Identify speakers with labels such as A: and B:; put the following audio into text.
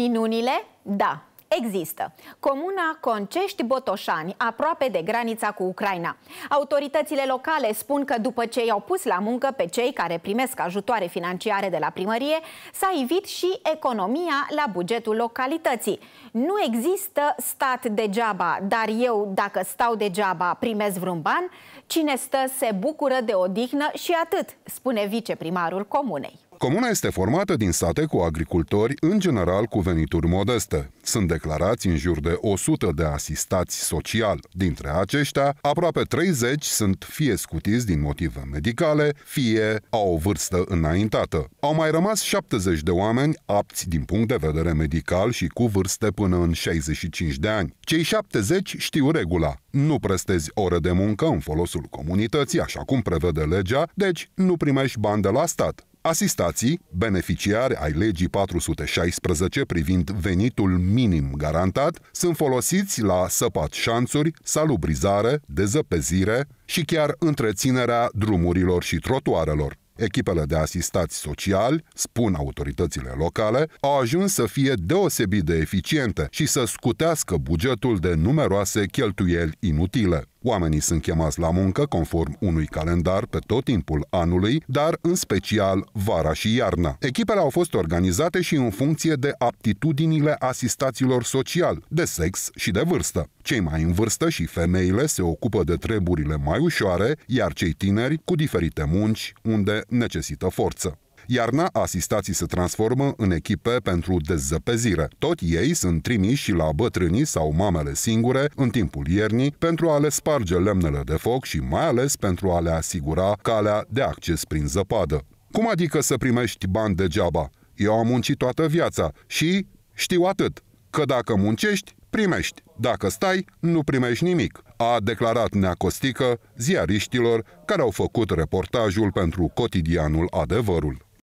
A: Minunile? Da, Există. Comuna Concești Botoșani, aproape de granița cu Ucraina. Autoritățile locale spun că după ce i-au pus la muncă pe cei care primesc ajutoare financiare de la primărie, s-a ivit și economia la bugetul localității. Nu există stat degeaba, dar eu, dacă stau degeaba, primesc vreun ban? Cine stă se bucură de odihnă și atât, spune viceprimarul comunei.
B: Comuna este formată din sate cu agricultori, în general cu venituri modeste. Sunt declarați în jur de 100 de asistați social. Dintre aceștia, aproape 30 sunt fie scutiți din motive medicale, fie au o vârstă înaintată. Au mai rămas 70 de oameni apți din punct de vedere medical și cu vârste până în 65 de ani. Cei 70 știu regula. Nu prestezi ore de muncă în folosul comunității, așa cum prevede legea, deci nu primești bani de la stat. Asistații, beneficiari ai legii 416 privind venitul minim garantat, sunt folosiți la săpat șanțuri, salubrizare, dezăpezire și chiar întreținerea drumurilor și trotuarelor. Echipele de asistați sociali, spun autoritățile locale, au ajuns să fie deosebit de eficiente și să scutească bugetul de numeroase cheltuieli inutile. Oamenii sunt chemați la muncă conform unui calendar pe tot timpul anului, dar în special vara și iarna. Echipele au fost organizate și în funcție de aptitudinile asistaților social, de sex și de vârstă. Cei mai în vârstă și femeile se ocupă de treburile mai ușoare, iar cei tineri cu diferite munci unde necesită forță. Iarna asistații se transformă în echipe pentru dezăpezire. Tot ei sunt trimiși la bătrânii sau mamele singure în timpul iernii pentru a le sparge lemnele de foc și mai ales pentru a le asigura calea de acces prin zăpadă. Cum adică să primești bani degeaba? Eu am muncit toată viața și știu atât, că dacă muncești, primești. Dacă stai, nu primești nimic, a declarat Neacostică ziariștilor care au făcut reportajul pentru cotidianul Adevărul.